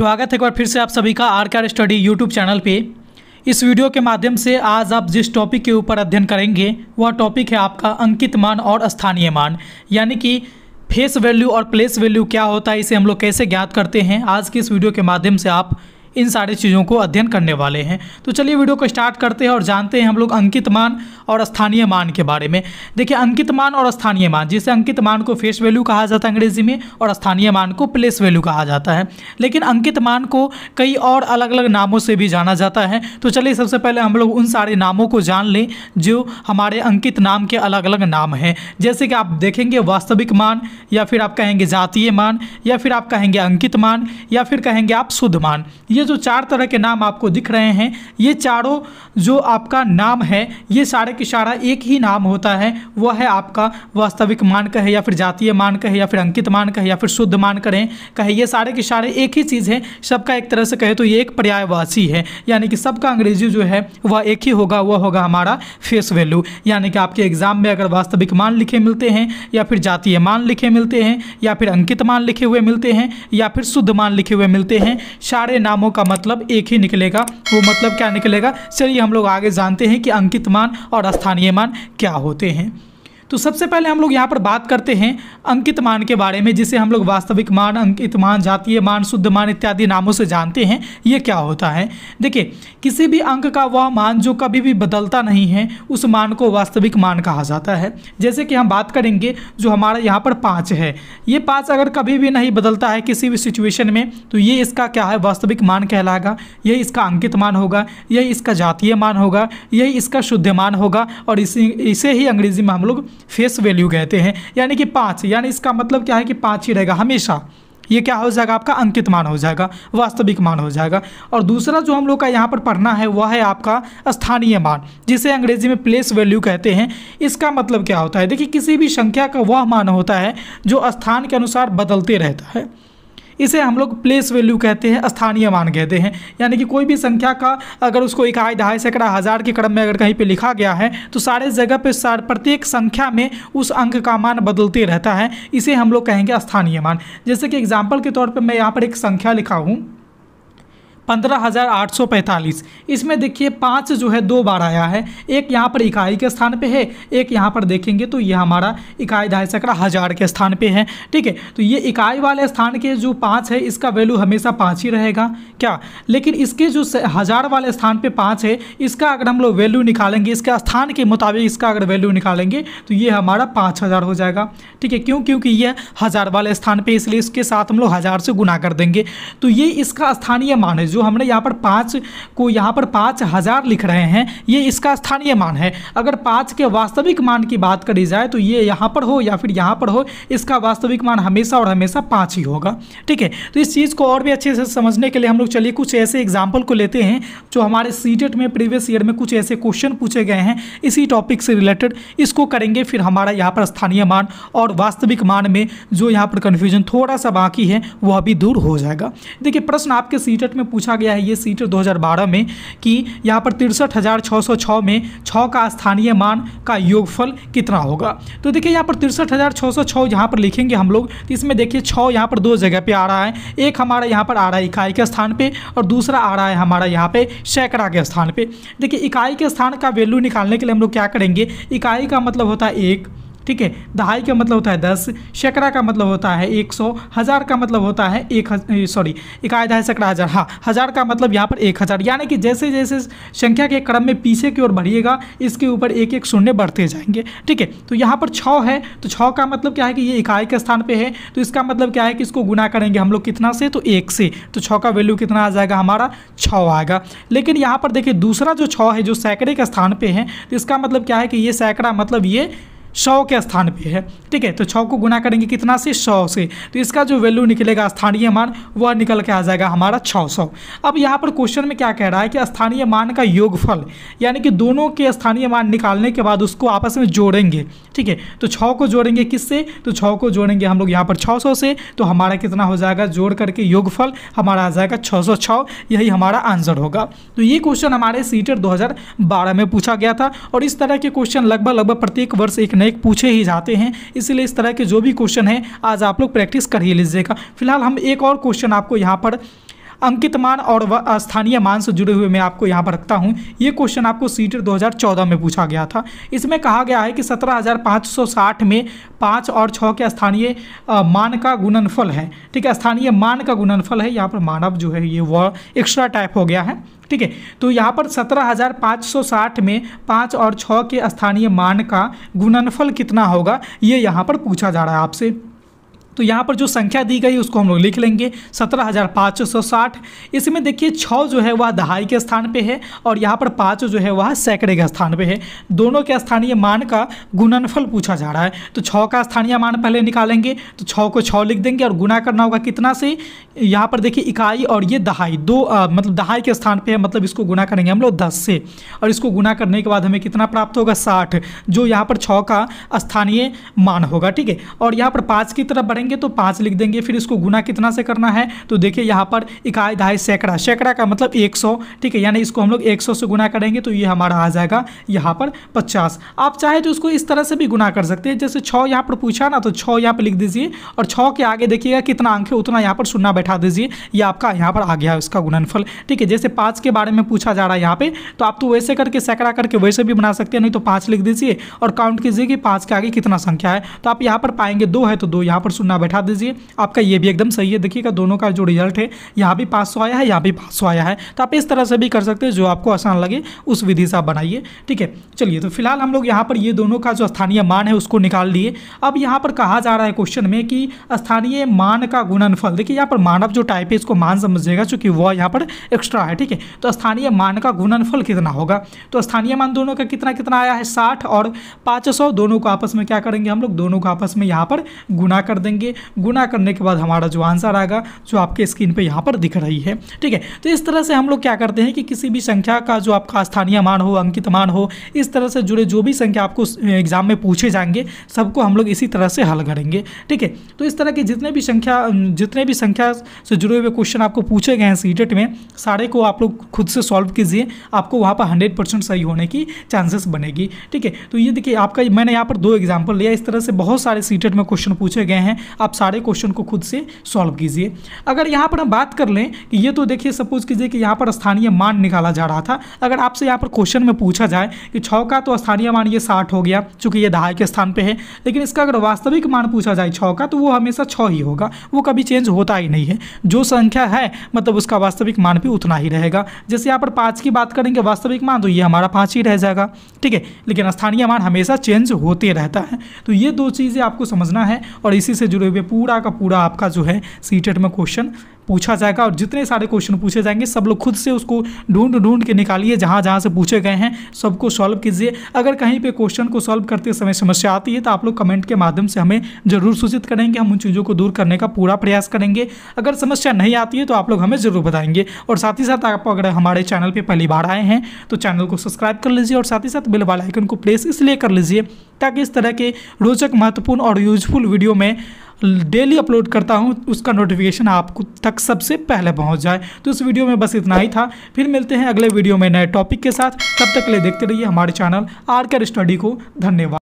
स्वागत है एक बार फिर से आप सभी का R car study YouTube channel पे इस वीडियो के माध्यम से आज आप जिस टॉपिक के ऊपर अध्ययन करेंगे वह टॉपिक है आपका अंकित मान और स्थानीय मान यानी कि फेस वैल्यू और प्लेस वैल्यू क्या होता है इसे हम लोग कैसे ज्ञात करते हैं आज की इस वीडियो के माध्यम से आप इन सारी चीज़ों को अध्ययन करने वाले हैं तो चलिए वीडियो को स्टार्ट करते हैं और जानते हैं हम लोग अंकित मान और स्थानीय मान के बारे में देखिए अंकित मान और स्थानीय मान जिसे अंकित मान को फेस वैल्यू कहा जाता है अंग्रेजी में और स्थानीय मान को प्लेस वैल्यू कहा जाता है लेकिन अंकित मान को कई और अलग अलग नामों से भी जाना जाता है तो चलिए सबसे पहले हम लोग उन सारे नामों को जान लें जो हमारे अंकित नाम के अलग अलग नाम हैं जैसे कि आप देखेंगे वास्तविक मान या फिर आप कहेंगे जातीय मान या फिर आप कहेंगे अंकित मान या फिर कहेंगे आप शुद्ध मान ये ये जो चार तरह के नाम आपको दिख रहे हैं ये चारों जो आपका नाम है ये सारे के सारा एक ही नाम होता है वह है आपका वास्तविक मान कहे या फिर जातीय मान कहे या फिर अंकित मान कहे या फिर शुद्ध मान करें कहे ये सारे के सारे एक ही चीज़ है सबका एक तरह से कहे तो ये एक पर्यायवासी है यानी कि सबका अंग्रेजी जो है वह एक ही होगा वह होगा हमारा फेस वैल्यू यानी कि आपके एग्जाम में अगर वास्तविक मान लिखे मिलते हैं या फिर जातीय मान लिखे मिलते हैं या फिर अंकित मान लिखे हुए मिलते हैं या फिर शुद्ध मान लिखे हुए मिलते हैं सारे नामों दोनों का मतलब एक ही निकलेगा वो मतलब क्या निकलेगा चलिए हम लोग आगे जानते हैं कि अंकित मान और स्थानीय मान क्या होते हैं तो सबसे पहले हम लोग यहाँ पर बात करते हैं अंकित मान के बारे में जिसे हम लोग वास्तविक मान अंकित मान जातीय मान शुद्ध मान इत्यादि नामों से जानते हैं ये क्या होता है देखिए किसी भी अंक का वह मान जो कभी भी बदलता नहीं है उस मान को वास्तविक मान कहा जाता है जैसे कि हम बात करेंगे जो हमारा यहाँ पर पाँच है ये पाँच अगर कभी भी नहीं बदलता है किसी भी सिचुएशन में तो ये इसका क्या है वास्तविक मान कहलाएगा यही इसका अंकित मान होगा यही इसका जातीय मान होगा यही इसका शुद्ध मान होगा और इसी इसे ही अंग्रेजी में हम लोग फेस वैल्यू कहते हैं यानी कि पाँच यानी इसका मतलब क्या है कि पाँच ही रहेगा हमेशा ये क्या हो जाएगा आपका अंकित मान हो जाएगा वास्तविक मान हो जाएगा और दूसरा जो हम लोग का यहाँ पर पढ़ना है वह है आपका स्थानीय मान जिसे अंग्रेजी में प्लेस वैल्यू कहते हैं इसका मतलब क्या होता है देखिए किसी भी संख्या का वह मान होता है जो स्थान के अनुसार बदलते रहता है इसे हम लोग प्लेस वैल्यू कहते हैं स्थानीय मान कहते हैं यानी कि कोई भी संख्या का अगर उसको इकाई ढाई सैकड़ा हज़ार के क्रम में अगर कहीं पर लिखा गया है तो सारे जगह पर प्रत्येक संख्या में उस अंक का मान बदलते रहता है इसे हम लोग कहेंगे स्थानीय मान जैसे कि एग्जाम्पल के तौर पर मैं यहाँ पर एक संख्या लिखा हूँ पंद्रह हज़ार आठ सौ पैंतालीस इसमें देखिए पाँच जो है दो बार आया है एक यहाँ पर इकाई के स्थान पे है एक यहाँ पर देखेंगे तो ये हमारा इकाई ढाई सैकड़ा हज़ार के स्थान पे है ठीक है तो ये इकाई वाले स्थान के जो पाँच है इसका वैल्यू हमेशा पाँच ही रहेगा क्या लेकिन इसके जो हज़ार वाले स्थान पर पाँच है इसका अगर हम लोग वैल्यू निकालेंगे इसके स्थान के मुताबिक इसका अगर वैल्यू निकालेंगे तो ये हमारा पाँच हज़ार हो जाएगा ठीक है क्यों क्योंकि ये हज़ार वाले स्थान पर इसलिए इसके साथ हम लोग हज़ार से गुना कर देंगे तो ये इसका स्थानीय मान है जो जो हमने यहाँ पर पाँच को यहाँ पर पाँच हज़ार लिख रहे हैं ये इसका स्थानीय मान है अगर पाँच के वास्तविक मान की बात करी जाए तो ये यहाँ पर हो या फिर यहाँ पर हो इसका वास्तविक मान हमेशा और हमेशा पाँच ही होगा ठीक है तो इस चीज़ को और भी अच्छे से समझने के लिए हम लोग चलिए कुछ ऐसे एग्जाम्पल को लेते हैं जो हमारे सीटेट में प्रीवियस ईयर में कुछ ऐसे क्वेश्चन पूछे गए हैं इसी टॉपिक से रिलेटेड इसको करेंगे फिर हमारा यहाँ पर स्थानीय मान और वास्तविक मान में जो यहाँ पर कन्फ्यूजन थोड़ा सा बाकी है वो अभी दूर हो जाएगा देखिए प्रश्न आपके सीटेट में पूछ पूछा गया है ये सीट 2012 में कि यहाँ पर तिरसठ में छः का स्थानीय मान का योगफल कितना होगा तो देखिए यहाँ पर तिरसठ हज़ार सौ छः यहाँ पर लिखेंगे हम लोग तो इसमें देखिए छः यहाँ पर दो जगह पर आ रहा है एक हमारा यहाँ पर आ रहा है इकाई के स्थान पर और दूसरा आ रहा है हमारा यहाँ पे सैकड़ा के स्थान पे देखिए इकाई के स्थान का वैल्यू निकालने के लिए हम लोग क्या करेंगे इकाई का मतलब होता है एक ठीक है दहाई का मतलब होता है दस शकरा का मतलब होता है एक सौ हज़ार का मतलब होता है एक सॉरी इकाई दहाई सकड़ा हज़ार हाँ हज़ार का मतलब यहाँ पर एक हज़ार यानी कि जैसे जैसे संख्या के क्रम में पीछे की ओर बढ़िएगा इसके ऊपर एक एक शून्य बढ़ते जाएंगे ठीक है तो यहाँ पर छः है तो छः का मतलब क्या है कि ये इकाई के स्थान पर है तो इसका मतलब क्या है कि इसको गुना करेंगे हम लोग कितना से तो एक से तो छः का वैल्यू कितना आ जाएगा हमारा छः आएगा लेकिन यहाँ पर देखिए दूसरा जो छः है जो सैकड़े के स्थान पर है तो इसका मतलब क्या है कि ये सैकड़ा मतलब ये सौ के स्थान पे है ठीक है तो छः को गुना करेंगे कितना से सौ से तो इसका जो वैल्यू निकलेगा स्थानीय मान वह निकल के आ जाएगा हमारा छः सौ अब यहाँ पर क्वेश्चन में क्या कह रहा है कि स्थानीय मान का योगफल यानी कि दोनों के स्थानीय मान निकालने के बाद उसको आपस में जोड़ेंगे ठीक है तो छः को जोड़ेंगे किससे तो छः को जोड़ेंगे हम लोग यहाँ पर छः से तो हमारा कितना हो जाएगा जोड़ करके योगफल हमारा आ जाएगा छः यही हमारा आंसर होगा तो ये क्वेश्चन हमारे सीटर दो में पूछा गया था और इस तरह के क्वेश्चन लगभग लगभग प्रत्येक वर्ष एक अनेक पूछे ही जाते हैं इसलिए इस तरह के जो भी क्वेश्चन हैं आज आप लोग प्रैक्टिस कर ही लीजिएगा फिलहाल हम एक और क्वेश्चन आपको यहाँ पर अंकित मान और स्थानीय मान से जुड़े हुए मैं आपको यहाँ पर रखता हूँ ये क्वेश्चन आपको हज़ार 2014 में पूछा गया था इसमें कहा गया है कि 17,560 में पाँच और छः के स्थानीय मान का गुणनफल है ठीक है स्थानीय मान का गुणनफल है यहाँ पर मानव जो है ये वह एक्स्ट्रा टाइप हो गया है ठीक है तो यहाँ पर 17,560 में पाँच और छः के स्थानीय मान का गुणनफल कितना होगा ये यहाँ पर पूछा जा रहा है आपसे तो यहाँ पर जो संख्या दी गई उसको हम लोग लिख लेंगे सत्रह हजार सौ साठ इसमें देखिए छः जो है वह दहाई के स्थान पर है और यहाँ पर पाँच जो है वह सैकड़े के स्थान पर है दोनों के स्थानीय मान का गुणनफल पूछा जा रहा है तो छः का स्थानीय मान पहले निकालेंगे तो छः को छः लिख देंगे और गुना करना होगा कितना से यहाँ पर देखिए इकाई और ये दहाई दो आ, मतलब दहाई के स्थान पर है मतलब इसको गुना करेंगे हम लोग दस से और इसको गुना करने के बाद हमें कितना प्राप्त होगा साठ जो यहाँ पर छः का स्थानीय मान होगा ठीक है और यहाँ पर पाँच की तरफ बढ़ेंगे करेंगे तो पाँच लिख देंगे फिर इसको गुना कितना से करना है तो देखिए यहाँ पर इकाई ढाई सैकड़ा सैकड़ा का मतलब एक सौ ठीक है यानी इसको हम लोग एक सौ से गुना करेंगे तो ये हमारा आ जाएगा यहाँ पर पचास आप चाहे तो इसको इस तरह से भी गुना कर सकते हैं जैसे छः यहाँ पर पूछा ना तो छः यहाँ पर लिख दीजिए और छः के आगे देखिएगा कितना अंक है उतना यहाँ पर सुनना बैठा दीजिए ये आपका यहाँ पर आ गया उसका गुणनफल ठीक है जैसे पाँच के बारे में पूछा जा रहा है यहाँ पे तो आप तो वैसे करके सैकड़ा करके वैसे भी बना सकते हैं नहीं तो पाँच लिख दीजिए और काउंट कीजिए कि पाँच के आगे कितना संख्या है तो आप यहाँ पर पाएंगे दो है तो दो यहाँ पर सुनना ना बैठा दीजिए आपका ये भी एकदम सही है देखिएगा दोनों का जो रिजल्ट है यहाँ भी पास आया है यहाँ भी पास आया है तो आप इस तरह से भी कर सकते हैं जो आपको आसान लगे उस विधि से आप बनाइए ठीक है चलिए तो फिलहाल हम लोग यहाँ पर ये दोनों का जो स्थानीय मान है उसको निकाल लिए अब यहाँ पर कहा जा रहा है क्वेश्चन में कि स्थानीय मान का गुणनफल देखिए यहाँ पर मानव जो टाइप है इसको मान समझिएगा चूंकि वह यहाँ पर एक्स्ट्रा है ठीक है तो स्थानीय मान का गुणनफल कितना होगा तो स्थानीय मान दोनों का कितना कितना आया है साठ और पाँच दोनों को आपस में क्या करेंगे हम लोग दोनों को आपस में यहाँ पर गुना कर देंगे करेंगे गुना करने के बाद हमारा जो आंसर आएगा जो आपके स्क्रीन पर यहाँ पर दिख रही है ठीक है तो इस तरह से हम लोग क्या करते हैं कि किसी भी संख्या का जो आपका स्थानीय मान हो अंकित मान हो इस तरह से जुड़े जो भी संख्या आपको एग्जाम में पूछे जाएंगे सबको हम लोग इसी तरह से हल करेंगे ठीक है तो इस तरह के जितने भी संख्या जितने भी संख्या से जुड़े हुए क्वेश्चन आपको पूछे गए हैं सीटेट में सारे को आप लोग खुद से सॉल्व कीजिए आपको वहाँ पर हंड्रेड परसेंट सही होने की चांसेस बनेगी ठीक है तो ये देखिए आपका मैंने यहाँ पर दो एग्जाम्पल लिया इस तरह से बहुत सारे सीटेट में क्वेश्चन पूछे गए हैं आप सारे क्वेश्चन को खुद से सॉल्व कीजिए अगर यहाँ पर हम बात कर लें कि ये तो देखिए सपोज कीजिए कि यहाँ पर स्थानीय मान निकाला जा रहा था अगर आपसे यहाँ पर क्वेश्चन में पूछा जाए कि छ का तो स्थानीय मान ये साठ हो गया चूंकि ये दहाई के स्थान पर है लेकिन इसका अगर वास्तविक मान पूछा जाए छ का तो वो हमेशा छ ही होगा वो कभी चेंज होता ही नहीं है जो संख्या है मतलब उसका वास्तविक मान भी उतना ही रहेगा जैसे यहाँ पर पाँच की बात करेंगे वास्तविक मान तो ये हमारा पाँच ही रह जाएगा ठीक है लेकिन स्थानीय मान हमेशा चेंज होते रहता है तो ये दो चीज़ें आपको समझना है और इसी से जुड़ी जुड़े हुए पूरा का पूरा आपका जो है सीटेट e में क्वेश्चन पूछा जाएगा और जितने सारे क्वेश्चन पूछे जाएंगे सब लोग खुद से उसको ढूंढ ढूंढ के निकालिए जहाँ जहाँ से पूछे गए हैं सबको सॉल्व कीजिए अगर कहीं पे क्वेश्चन को सॉल्व करते समय समस्या आती है तो आप लोग कमेंट के माध्यम से हमें ज़रूर सूचित करेंगे हम उन चीज़ों को दूर करने का पूरा प्रयास करेंगे अगर समस्या नहीं आती है तो आप लोग हमें ज़रूर बताएंगे और साथ ही साथ आप अगर हमारे चैनल पर पहली बार आए हैं तो चैनल को सब्सक्राइब कर लीजिए और साथ ही साथ बिल वाला आइकन को प्रेस इसलिए कर लीजिए ताकि इस तरह के रोचक महत्वपूर्ण और यूजफुल वीडियो में डेली अपलोड करता हूँ उसका नोटिफिकेशन आपको तक सबसे पहले पहुँच जाए तो इस वीडियो में बस इतना ही था फिर मिलते हैं अगले वीडियो में नए टॉपिक के साथ तब तक के लिए देखते रहिए हमारे चैनल आर स्टडी को धन्यवाद